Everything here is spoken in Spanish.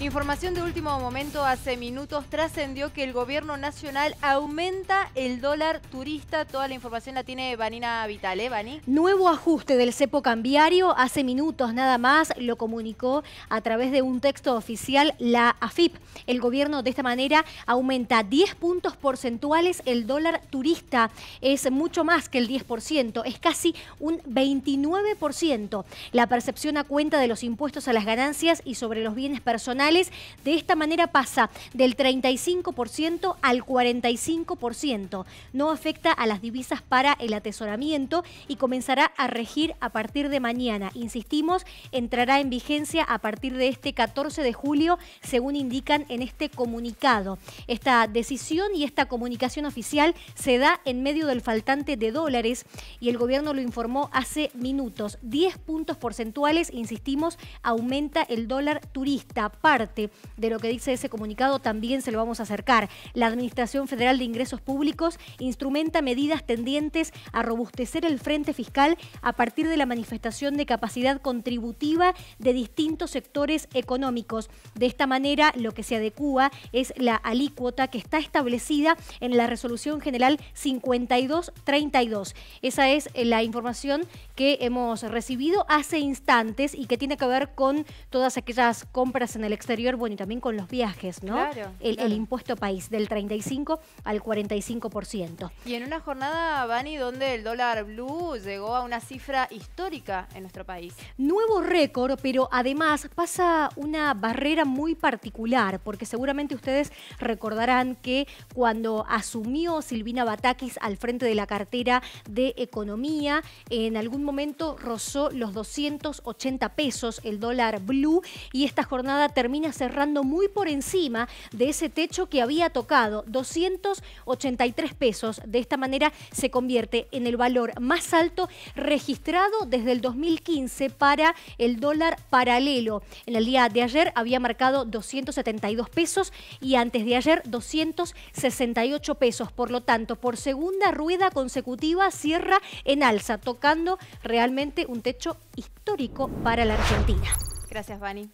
Información de último momento, hace minutos trascendió que el gobierno nacional aumenta el dólar turista. Toda la información la tiene Vanina Vital, ¿eh, Vani? Nuevo ajuste del cepo cambiario, hace minutos nada más, lo comunicó a través de un texto oficial la AFIP. El gobierno de esta manera aumenta 10 puntos porcentuales el dólar turista. Es mucho más que el 10%, es casi un 29%. La percepción a cuenta de los impuestos a las ganancias y sobre los bienes personales de esta manera pasa del 35% al 45%. No afecta a las divisas para el atesoramiento y comenzará a regir a partir de mañana. Insistimos, entrará en vigencia a partir de este 14 de julio, según indican en este comunicado. Esta decisión y esta comunicación oficial se da en medio del faltante de dólares y el gobierno lo informó hace minutos. 10 puntos porcentuales, insistimos, aumenta el dólar turista. para de lo que dice ese comunicado también se lo vamos a acercar. La Administración Federal de Ingresos Públicos instrumenta medidas tendientes a robustecer el frente fiscal a partir de la manifestación de capacidad contributiva de distintos sectores económicos. De esta manera, lo que se adecúa es la alícuota que está establecida en la Resolución General 5232. Esa es la información que hemos recibido hace instantes y que tiene que ver con todas aquellas compras en el exterior bueno, y también con los viajes, ¿no? Claro, el, impuesto país del 35 al 45%. Y en una jornada, Bani, donde el dólar blue llegó a una cifra histórica en nuestro país. Nuevo récord, pero además pasa una barrera muy particular, porque seguramente ustedes recordarán que cuando asumió Silvina Batakis al frente de la cartera de Economía, en algún momento rozó los 280 pesos el dólar blue y esta jornada termina cerrando muy por encima de ese techo que había tocado, 283 pesos. De esta manera se convierte en el valor más alto registrado desde el 2015 para el dólar paralelo. En el día de ayer había marcado 272 pesos y antes de ayer 268 pesos. Por lo tanto, por segunda rueda consecutiva cierra en alza, tocando realmente un techo histórico para la Argentina. Gracias, Vani.